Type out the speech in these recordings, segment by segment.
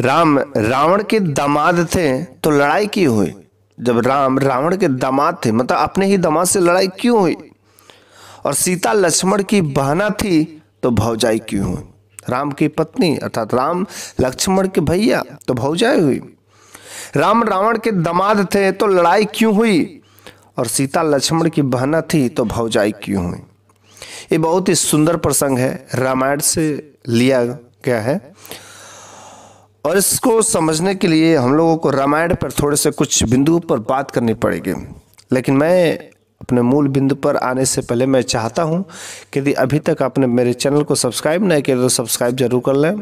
राम रावण के दामाद थे तो लड़ाई क्यों हुई जब राम रावण के दामाद थे मतलब अपने ही दामाद से लड़ाई क्यों हुई और सीता लक्ष्मण की बहना थी तो भौजाई क्यों हुई राम की पत्नी अर्थात राम लक्ष्मण के भैया तो भौजाई हुई राम रावण के दामाद थे तो लड़ाई क्यों हुई और सीता लक्ष्मण की बहना थी तो भौजाई क्यों हुई ये बहुत ही सुंदर प्रसंग है रामायण से लिया गया है और इसको समझने के लिए हम लोगों को रामायण पर थोड़े से कुछ बिंदु पर बात करनी पड़ेगी लेकिन मैं अपने मूल बिंदु पर आने से पहले मैं चाहता हूं कि यदि अभी तक आपने मेरे चैनल को सब्सक्राइब नहीं किया तो सब्सक्राइब जरूर कर लें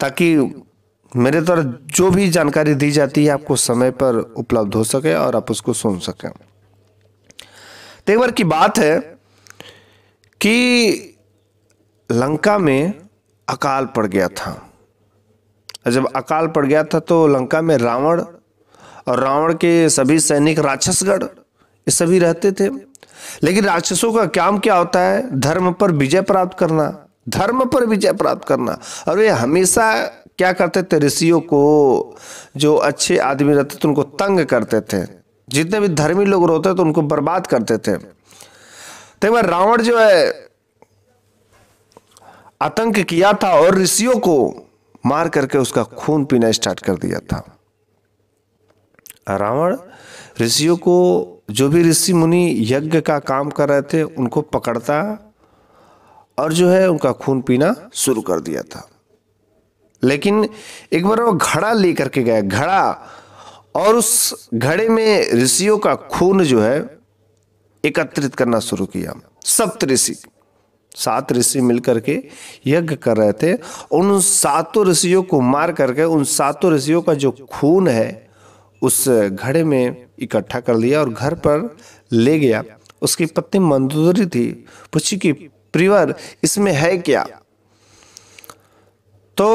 ताकि मेरे द्वारा जो भी जानकारी दी जाती है आपको समय पर उपलब्ध हो सके और आप उसको सुन सकें तो एक बार की बात है कि लंका में अकाल पड़ गया था जब अकाल पड़ गया था तो लंका में रावण और रावण के सभी सैनिक राक्षसगढ़ ये सभी रहते थे लेकिन राक्षसों का काम क्या होता है धर्म पर विजय प्राप्त करना धर्म पर विजय प्राप्त करना और वे हमेशा क्या करते थे ऋषियों को जो अच्छे आदमी रहते थे उनको तंग करते थे जितने भी धर्मी लोग रहते थे तो उनको बर्बाद करते थे तो एक बार रावण जो है आतंक किया था और ऋषियों को मार करके उसका खून पीना स्टार्ट कर दिया था रावण ऋषियों को जो भी ऋषि मुनि यज्ञ का काम कर रहे थे उनको पकड़ता और जो है उनका खून पीना शुरू कर दिया था लेकिन एक बार वो घड़ा लेकर के गया घड़ा और उस घड़े में ऋषियों का खून जो है एकत्रित करना शुरू किया सप्त ऋषि सात ऋषि मिलकर के यज्ञ कर रहे थे उन सातों ऋषियों को मार करके उन सातों ऋषियों का जो खून है उस घड़े में इकट्ठा कर लिया और घर पर ले गया उसकी पत्नी मंदोदरी थी पूछी कि प्रिवर इसमें है क्या तो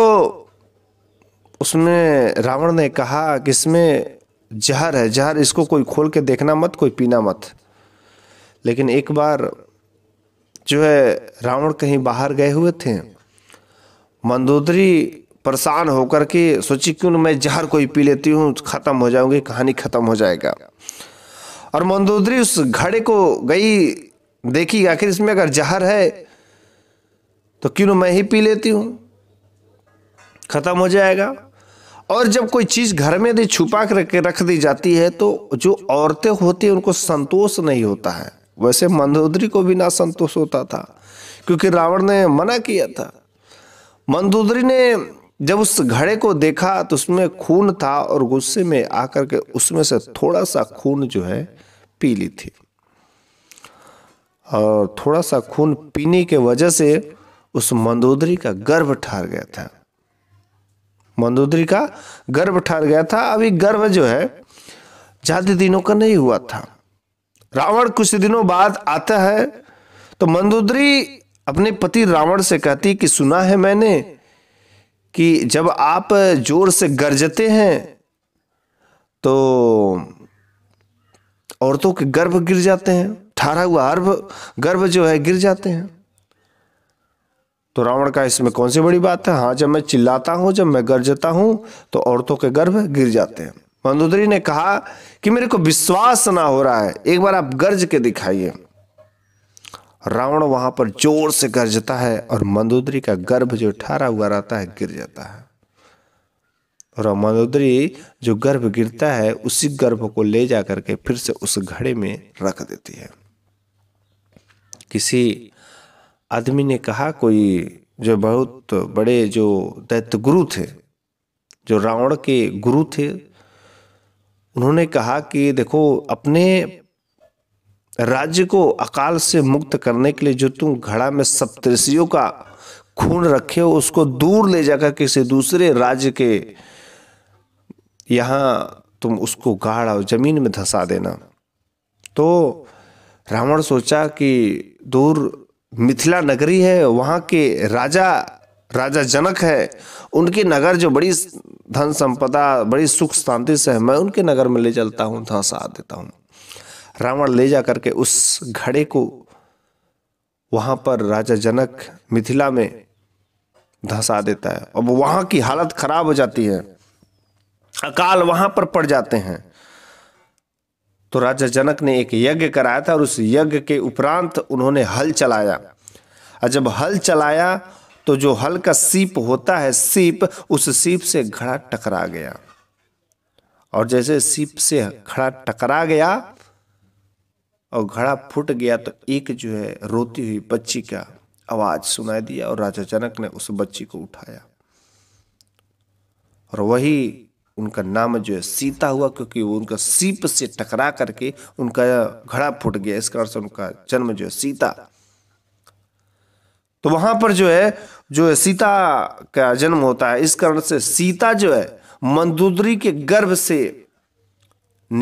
उसमें रावण ने कहा कि इसमें जहर है जहर इसको कोई खोल के देखना मत कोई पीना मत लेकिन एक बार जो है रावण कहीं बाहर गए हुए थे मंदोदरी परेशान होकर के सोची क्यों मैं जहर कोई पी लेती हूँ ख़त्म हो जाऊंगी कहानी ख़त्म हो जाएगा और मंदोदरी उस घड़े को गई देखी आखिर इसमें अगर जहर है तो क्यों मैं ही पी लेती हूँ ख़त्म हो जाएगा और जब कोई चीज़ घर में यदि छुपा कर रख दी जाती है तो जो औरतें होती हैं उनको संतोष नहीं होता है वैसे मंदोदरी को भी ना संतोष होता था क्योंकि रावण ने मना किया था मंदोदरी ने जब उस घड़े को देखा तो उसमें खून था और गुस्से में आकर के उसमें से थोड़ा सा खून जो है पी ली थी और थोड़ा सा खून पीने के वजह से उस मंदोदरी का गर्भ ठहर गया था मंदोदरी का गर्भ ठहर गया था अभी गर्भ जो है ज्यादा दिनों का नहीं हुआ था रावण कुछ दिनों बाद आता है तो मंदोदरी अपने पति रावण से कहती कि सुना है मैंने कि जब आप जोर से गरजते हैं तो औरतों के गर्भ गिर जाते हैं ठहरा हुआ अर्भ गर्भ जो है गिर जाते हैं तो रावण का इसमें कौन सी बड़ी बात है हाँ जब मैं चिल्लाता हूं जब मैं गरजता हूं तो औरतों के गर्भ गिर जाते हैं मंदोदरी ने कहा कि मेरे को विश्वास ना हो रहा है एक बार आप गर्ज के दिखाइए रावण वहां पर जोर से गर्जता है और मंदोदरी का गर्भ जो ठहरा हुआ रहता है गिर जाता है और मंदोदरी जो गर्भ गिरता है उसी गर्भ को ले जा करके फिर से उस घड़े में रख देती है किसी आदमी ने कहा कोई जो बहुत बड़े जो दैत्य गुरु थे जो रावण के गुरु थे उन्होंने कहा कि देखो अपने राज्य को अकाल से मुक्त करने के लिए जो तुम घड़ा में सप्तषियों का खून रखे हो उसको दूर ले जाकर किसी दूसरे राज्य के यहाँ तुम उसको गाड़ और जमीन में धंसा देना तो रावण सोचा कि दूर मिथिला नगरी है वहाँ के राजा राजा जनक है उनकी नगर जो बड़ी धन संपदा बड़ी सुख शांति से है मैं उनके नगर में ले चलता हूँ साथ देता हूँ रावण ले जा करके उस घड़े को वहाँ पर राजा जनक मिथिला में धंसा देता है अब वहाँ की हालत खराब हो जाती है अकाल वहाँ पर पड़ जाते हैं तो राजा जनक ने एक यज्ञ कराया था और उस यज्ञ के उपरांत उन्होंने हल चलाया और जब हल चलाया तो जो हल्का सीप होता है सीप उस सीप से घड़ा टकरा गया और जैसे सीप से घड़ा टकरा गया और घड़ा फूट गया तो एक जो है रोती हुई बच्ची का आवाज सुनाई दिया और राजा जनक ने उस बच्ची को उठाया और वही उनका नाम जो है सीता हुआ क्योंकि वो उनका सीप से टकरा करके उनका घड़ा फूट गया इस कारण से उनका जन्म जो है सीता तो वहां पर जो है जो है सीता का जन्म होता है इस कारण से सीता जो है मंदोदरी के गर्भ से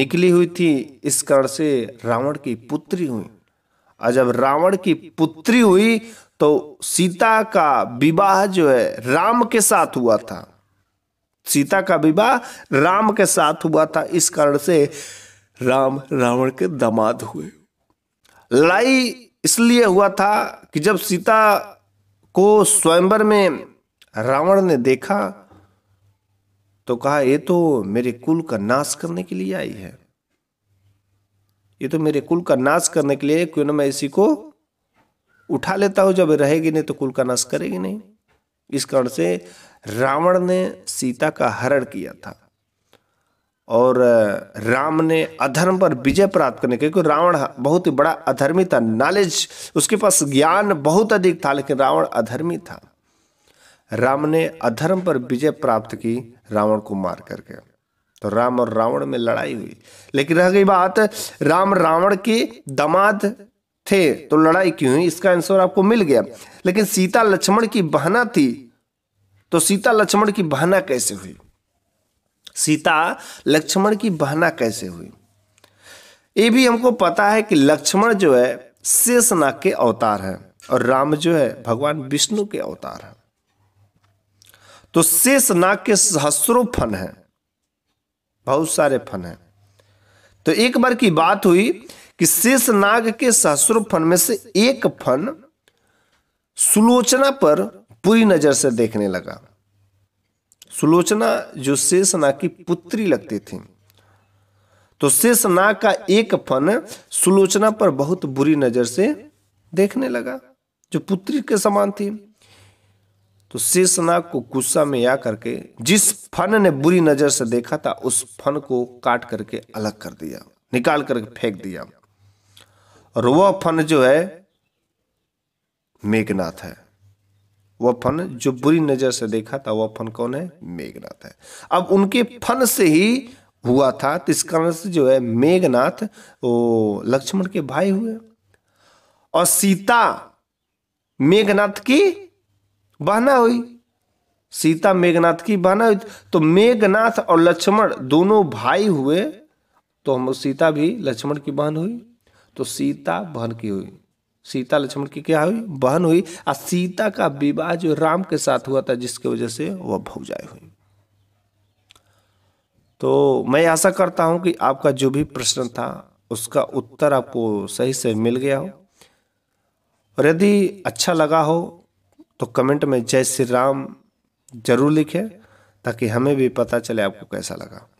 निकली हुई थी इस कारण से रावण की पुत्री हुई और जब रावण की पुत्री हुई तो सीता का विवाह जो है राम के साथ हुआ था सीता का विवाह राम के साथ हुआ था इस कारण से राम रावण के दामाद हुए लड़ाई इसलिए हुआ था कि जब सीता को स्वयंवर में रावण ने देखा तो कहा ये तो मेरे कुल का नाश करने के लिए आई है ये तो मेरे कुल का नाश करने के लिए क्यों ना मैं इसी को उठा लेता हूं जब रहेगी नहीं तो कुल का नाश करेगी नहीं इस कारण से रावण ने सीता का हरण किया था और राम ने अधर्म पर विजय प्राप्त करने के क्योंकि रावण बहुत ही बड़ा अधर्मी था नॉलेज उसके पास ज्ञान बहुत अधिक था लेकिन रावण अधर्मी था राम ने अधर्म पर विजय प्राप्त की रावण को मार करके तो राम और रावण में लड़ाई हुई लेकिन रह गई बात राम रावण के दामाद थे तो लड़ाई क्यों हुई इसका आंसर आपको मिल गया लेकिन सीता लक्ष्मण की बहना थी तो सीता लक्ष्मण की बहना कैसे हुई सीता लक्ष्मण की बहना कैसे हुई ये भी हमको पता है कि लक्ष्मण जो है शेषनाग के अवतार हैं और राम जो है भगवान विष्णु के अवतार हैं तो शेषनाग के सहस्रों फन हैं बहुत सारे फन हैं तो एक बार की बात हुई कि शेषनाग के सहस्रों फन में से एक फन सुलोचना पर पूरी नजर से देखने लगा सुलोचना जो शेषनाग की पुत्री लगती थी तो शेषनाग का एक फन सुलोचना पर बहुत बुरी नजर से देखने लगा जो पुत्री के समान थी तो शेषनाग को गुस्सा में या करके जिस फन ने बुरी नजर से देखा था उस फन को काट करके अलग कर दिया निकाल करके फेंक दिया और वह फन जो है मेघनाथ है वह फन जो बुरी नजर से देखा था वह फन कौन है मेघनाथ है अब उनके फन से ही हुआ था तो इस कारण से जो है मेघनाथ वो लक्ष्मण के भाई हुए और सीता मेघनाथ की बहना हुई सीता मेघनाथ की बहना हुई तो मेघनाथ और लक्ष्मण दोनों भाई हुए तो हम सीता भी लक्ष्मण की बहन हुई तो सीता बहन की हुई सीता लक्ष्मण की क्या हुई बहन हुई और सीता का विवाह जो राम के साथ हुआ था जिसकी वजह से वह भौजाई हुई तो मैं आशा करता हूं कि आपका जो भी प्रश्न था उसका उत्तर आपको सही से मिल गया हो और यदि अच्छा लगा हो तो कमेंट में जय श्री राम जरूर लिखें ताकि हमें भी पता चले आपको कैसा लगा